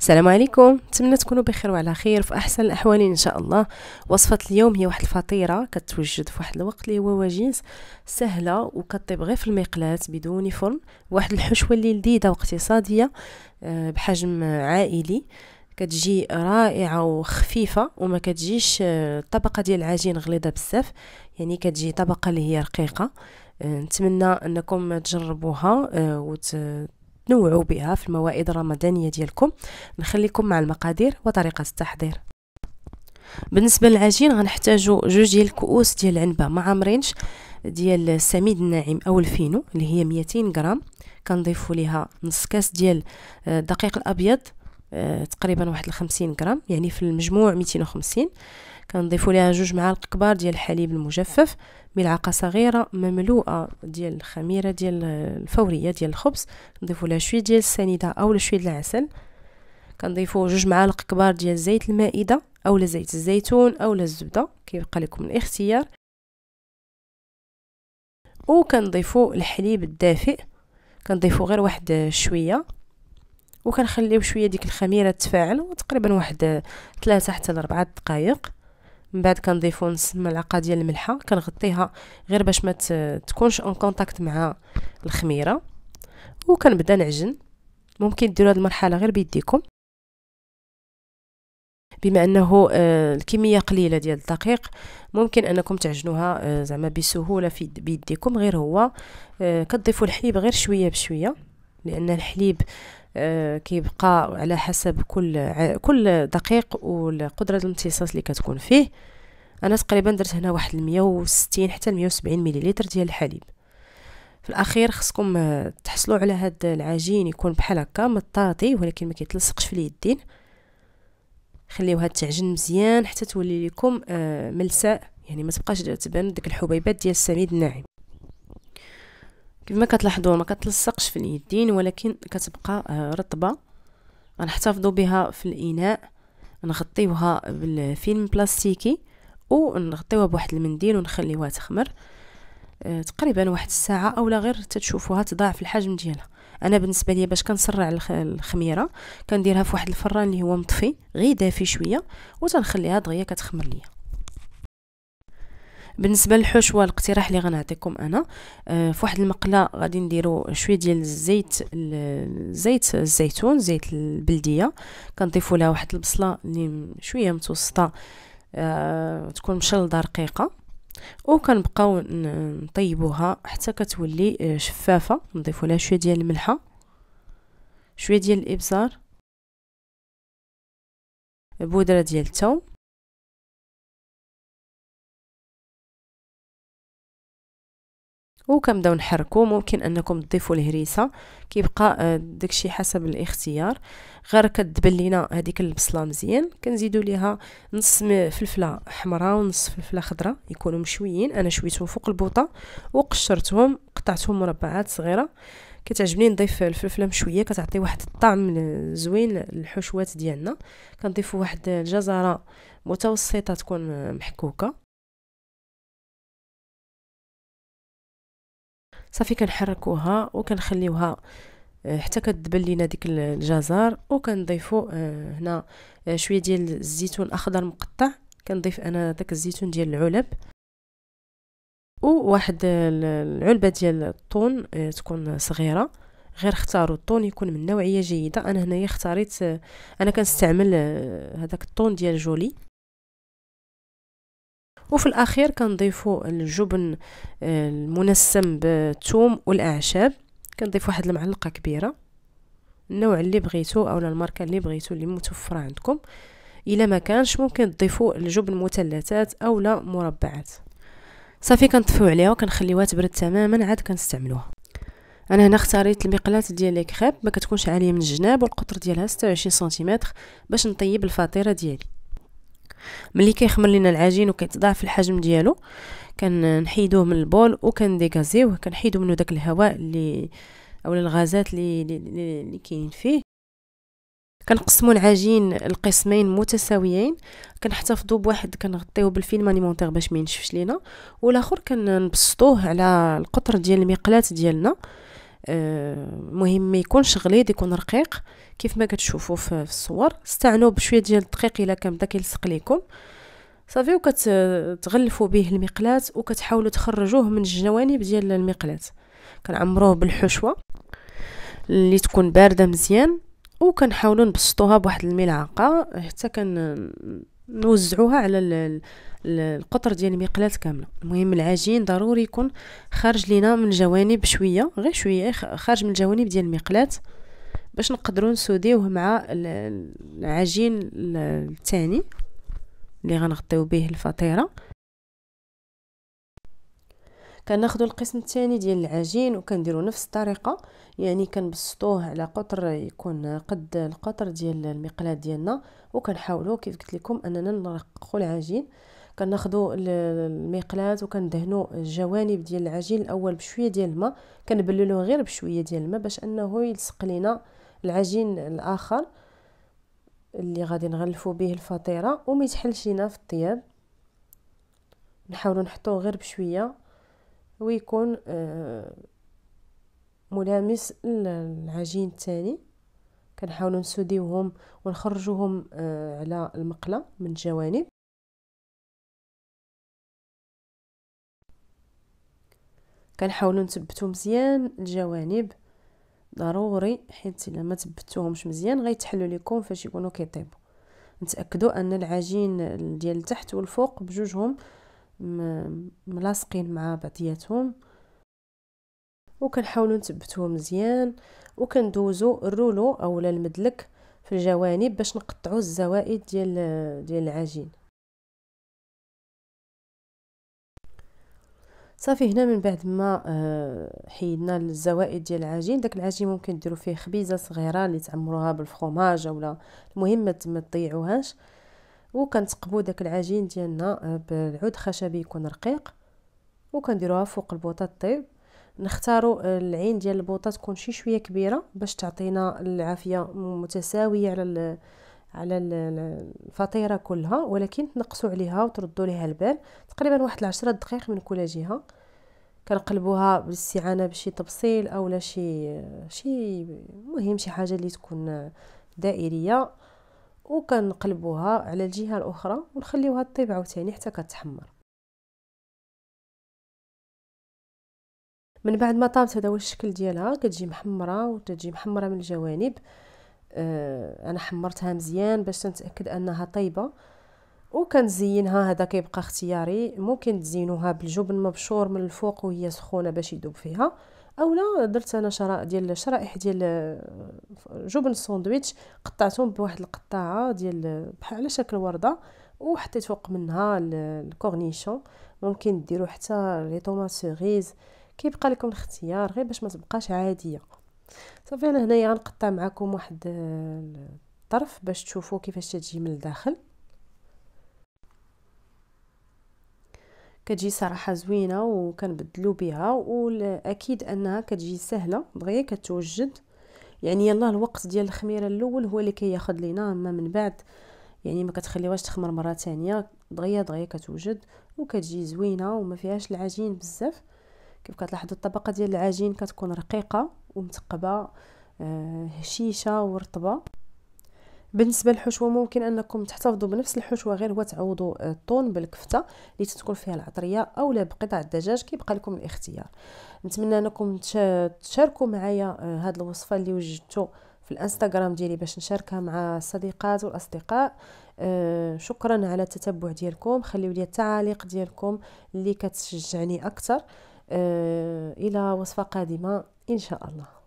السلام عليكم نتمنى تكونوا بخير وعلى خير في احسن الاحوال ان شاء الله وصفه اليوم هي واحد الفطيره كتوجد في واحد الوقت اللي هو وجيز سهله وكطيب غير في المقلاة بدون فرن واحد الحشوه اللي لذيذه واقتصاديه آه، بحجم عائلي كتجي رائعه وخفيفه وما كتجيش الطبقه آه، ديال العجين غليظه بزاف يعني كتجي طبقه اللي هي رقيقه آه، نتمنى انكم تجربوها وت تنوعوا بها في الموائد الرمضانيه ديالكم نخليكم مع المقادير وطريقه التحضير بالنسبه للعجين غنحتاجوا جوج ديال الكؤوس ديال العنبه ما عامرينش ديال السميد الناعم او الفينو اللي هي 200 غرام كنضيفوا ليها نص كاس ديال الدقيق آه، الابيض آه، تقريبا واحد الخمسين غرام يعني في المجموع ميتين وخمسين كنضيفوا ليها جوج معالق كبار ديال الحليب المجفف ملعقه صغيره مملوءه ديال الخميره ديال الفوريه ديال الخبز نضيفوا لها شويه ديال السنيده اولا شويه ديال العسل كنضيفوا جوج معالق كبار ديال زيت المائده اولا زيت الزيتون اولا الزبده كيبقى لكم الاختيار وكنضيفوا الحليب الدافئ كنضيفوا غير واحد شويه وكنخليو شويه ديك الخميره تفاعل وتقريبا واحد ثلاثة حتى ل دقائق من بعد كنضيفو نص ملعقه ديال الملحه كنغطيها غير باش ما تكونش اون كونتاكت مع الخميره وكنبدا نعجن ممكن ديروا هذه المرحله غير بيديكم بما انه آه، الكميه قليله ديال الدقيق ممكن انكم تعجنوها آه، زعما بسهوله في بيديكم غير هو آه، كتضيفوا الحليب غير شويه بشويه لان الحليب آه، كيبقى على حسب كل كل دقيق والقدره الامتصاص اللي كتكون فيه انا تقريبا درت هنا واحد 160 حتى 170 مليلتر ديال الحليب في الاخير خصكم آه، تحصلوا على هاد العجين يكون بحال هكا مطاطي ولكن ما كيتلصقش في اليدين خليوها تعجن مزيان حتى تولي لكم آه، ملساء يعني ما تبقاش تبان ديك الحبيبات ديال السميد الناعم كما كتلاحظوا ما كتلصقش في اليدين ولكن كتبقى آه، رطبه غنحتفظوا بها في الاناء نغطيوها بالفيلم بلاستيكي ونغطيوها بواحد المنديل ونخليوها تخمر آه، تقريبا واحد الساعه اولا غير تتشوفوها تضاعف الحجم ديالها انا بالنسبه لي باش كنسرع الخميره كنديرها في واحد الفران اللي هو مطفي غير دافي شويه وتنخليها دغيا كتخمر ليا بالنسبه للحشوه الاقتراح اللي غنعطيكم انا آه، في واحد المقله غادي نديرو شويه ديال الزيت زيت الزيتون زيت البلديه كنضيفوا لها واحد البصله اللي شويه متوسطه آه، تكون مشلضه رقيقه وكنبقاو نطيبوها حتى كتولي آه، شفافه نضيفوا لها شويه ديال الملحه شويه ديال الابزار بودره ديال الثوم وكنبداو نحركو ممكن انكم تضيفوا الهريسه كيبقى آه، داكشي حسب الاختيار غير كتبان لينا هذيك البصله مزيان كنزيدوا ليها نص فلفله حمراء ونص فلفله خضراء يكونوا مشويين انا شويتهم فوق البوطه وقشرتهم قطعتهم مربعات صغيره كتعجبني نضيف الفلفله مشويه كتعطي واحد الطعم زوين للحشوات ديالنا كنضيف واحد الجزره متوسطه تكون محكوكه صافي كنحركوها وكنخليوها آه، حتى كتدبل لينا ديك الجزر وكنضيفو آه، هنا آه، شويه ديال الزيتون اخضر مقطع كنضيف انا داك الزيتون ديال العلب وواحد العلبه ديال الطون تكون صغيره غير اختاروا الطون يكون من نوعيه جيده انا هنايا اختاريت انا كنستعمل هذاك الطون ديال جولي وفي الاخير كنضيفوا الجبن آه، المنسم بالثوم والاعشاب كنضيف واحد المعلقه كبيره النوع اللي بغيتو اولا الماركه اللي بغيتو اللي متوفره عندكم الا ما كانش ممكن تضيفوا الجبن مثلثات اولا مربعات صافي كنطفيو عليها وكنخليوها تبرد تماما عاد كنستعملوها انا هنا اختاريت المقلاه ديال الكريب ما كتكونش عاليه من الجناب والقطر ديالها 26 سنتيمتر باش نطيب الفطيره ديالي ملي كيخمر لينا العجين وكيتضاعف الحجم ديالو كنحيدوه من البول وكنديغازيوه كنحيدو منه داك الهواء اللي اولا الغازات اللي اللي كاين فيه كنقسموا العجين لقسمين متساويين كنحتفظوا بواحد كنغطيوه بالفيلم انيمونتير باش ما ينشفش لينا والاخر كنبسطوه على القطر ديال المقلاه ديالنا مهم ما يكونش غليظ يكون رقيق كيف ما كتشوفوا في الصور استعنوا بشويه ديال الدقيق الا كان بدا كيلصق لكم صافي وكتغلفوا به المقلاة وكتحاولوا تخرجوه من الجوانب ديال المقلاة كنعمروه بالحشوه اللي تكون بارده مزيان وكنحاولوا نبسطوها بواحد الملعقه حتى كنوزعوها على القطر ديال المقلات كامله المهم العجين ضروري يكون خارج لينا من الجوانب شويه غير شويه خارج من الجوانب ديال المقلات باش نقدروا نسوديوه مع العجين الثاني اللي غنغطيو به الفطيره كناخذوا القسم الثاني ديال العجين وكنديروا نفس الطريقه يعني كنبسطوه على قطر يكون قد القطر ديال المقلاه ديالنا وكنحاولوا كيف قلت لكم اننا نرققوا العجين كناخذوا المقلاة وكندهنوا الجوانب ديال العجين الاول بشويه ديال الماء كنبللوه غير بشويه ديال الماء باش انه يلصق لينا العجين الاخر اللي غادي نغلفوا به الفطيره وما يتحلش لينا في الطياب نحاولوا نحطوه غير بشويه ويكون آه، ملامس العجين الثاني كنحاولوا نسوديوهم ونخرجوهم آه، على المقله من الجوانب كنحاولوا نثبتوا مزيان الجوانب ضروري حيت الا ما ثبتوهمش مزيان غيتحلوا لكم فاش يكونوا كيطيبوا نتاكدوا ان العجين ديال التحت والفوق بجوجهم ملاصقين مع بعضياتهم وكنحاولوا نثبتوه مزيان وكندوزوا الرولو اولا المدلك في الجوانب باش نقطعوا الزوائد ديال ديال العجين صافي هنا من بعد ما آه، حيدنا الزوائد ديال العجين داك العجين ممكن ديروا فيه خبيزه صغيره اللي تعمروها بالفرماج اولا المهم ما تضيعوهاش وكنتقبوا داك العجين ديالنا آه، بالعود خشبي يكون رقيق وكنديروها فوق البوطه طيب نختاروا آه، العين ديال البوطه تكون شي شويه كبيره باش تعطينا العافيه متساويه على على الفطيره كلها ولكن تنقصوا عليها وتردوا ليها البال تقريبا واحد العشرة دقائق من كل جهه كنقلبوها بالاستعانه بشي تبصيل اولا شي شي مهم شي حاجه اللي تكون دائريه وكنقلبوها على الجهه الاخرى ونخليوها طيب عاوتاني حتى كتحمر من بعد ما طابت هذا هو الشكل ديالها كتجي محمره وتجي محمره من الجوانب آه، انا حمرتها مزيان باش نتاكد انها طيبه وكنزينها هذا كيبقى اختياري ممكن تزينوها بالجبن مبشور من الفوق وهي سخونه باش يذوب فيها اولا درت انا شراء ديال شرائح ديال آه، جبن الساندويتش قطعتهم بواحد القطاعه ديال بحال على شكل ورده وحطيت فوق منها الكورنيشون ممكن ديروا حتى لي طوماس سيريز كيبقى لكم الاختيار غير باش ما تبقاش عاديه صافي انا هنايا غنقطع معكم واحد آه، الطرف باش تشوفوا كيفاش تجي من الداخل كتجي صراحه زوينه وكنبدلو بها واكيد انها كتجي سهله دغيا كتوجد يعني يلا الوقت ديال الخميره الاول هو اللي كياخذ لينا اما من بعد يعني ما كتخليوهاش تخمر مره تانية دغيا دغيا كتوجد وكتجي زوينه وما فيهاش العجين بزاف كيف كتلاحظوا الطبقه ديال العجين كتكون رقيقه ومثقبه آه، هشيشه ورطبه بالنسبه للحشوه ممكن انكم تحتفظوا بنفس الحشوه غير هو تعوضوا آه، الطون بالكفته اللي تتكون فيها العطريه اولا بقطع الدجاج كيبقى لكم الاختيار نتمنى انكم تشاركوا معايا هذه آه، الوصفه اللي وجدتو في الانستغرام ديالي باش نشاركها مع الصديقات والاصدقاء آه شكرا على التتبع ديالكم خليو لي التعاليق ديالكم اللي كتشجعني اكثر آه الى وصفه قادمه إن شاء الله